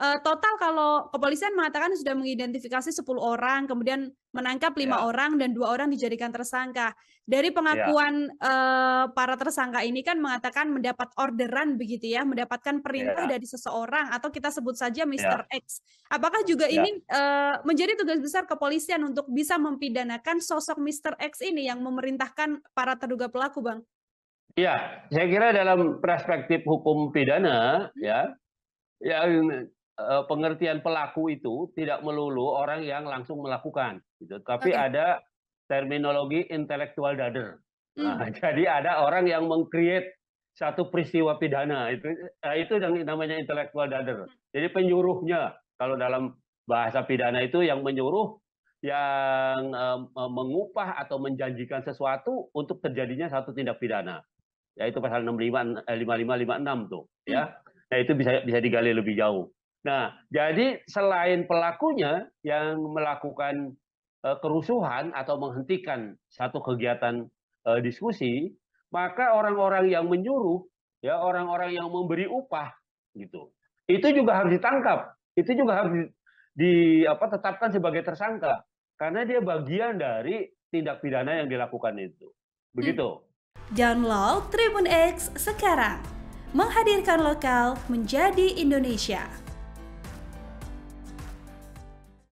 uh, total kalau kepolisian mengatakan sudah mengidentifikasi 10 orang, kemudian menangkap lima yeah. orang dan dua orang dijadikan tersangka. Dari ya. pengakuan yeah. uh, para tersangka ini kan mengatakan mendapat orderan begitu ya, mendapatkan perintah yeah. dari seseorang atau kita sebut saja Mr. Yeah. X. Apakah juga yeah. ini uh, menjadi tugas besar kepolisian untuk bisa mempidanakan sosok Mr. X ini yang memerintahkan para terduga pelaku, Bang? Ya, saya kira dalam perspektif hukum pidana hmm. ya, ya. Eh, pengertian pelaku itu tidak melulu orang yang langsung melakukan, gitu. Tapi okay. ada terminologi intelektual dader. Mm. jadi ada orang yang mengcreate satu peristiwa pidana itu eh, itu yang namanya intelektual dader. Hmm. Jadi penyuruhnya kalau dalam bahasa pidana itu yang menyuruh yang eh, mengupah atau menjanjikan sesuatu untuk terjadinya satu tindak pidana. Yaitu pasal 65 56 tuh, ya. Hmm. Nah, itu bisa bisa digali lebih jauh. Nah, jadi selain pelakunya yang melakukan e, kerusuhan atau menghentikan satu kegiatan e, diskusi, maka orang-orang yang menyuruh, ya orang-orang yang memberi upah gitu. Itu juga harus ditangkap. Itu juga harus di apa tetapkan sebagai tersangka karena dia bagian dari tindak pidana yang dilakukan itu. Begitu. Hmm. Download Tribun X sekarang. Menghadirkan lokal menjadi Indonesia.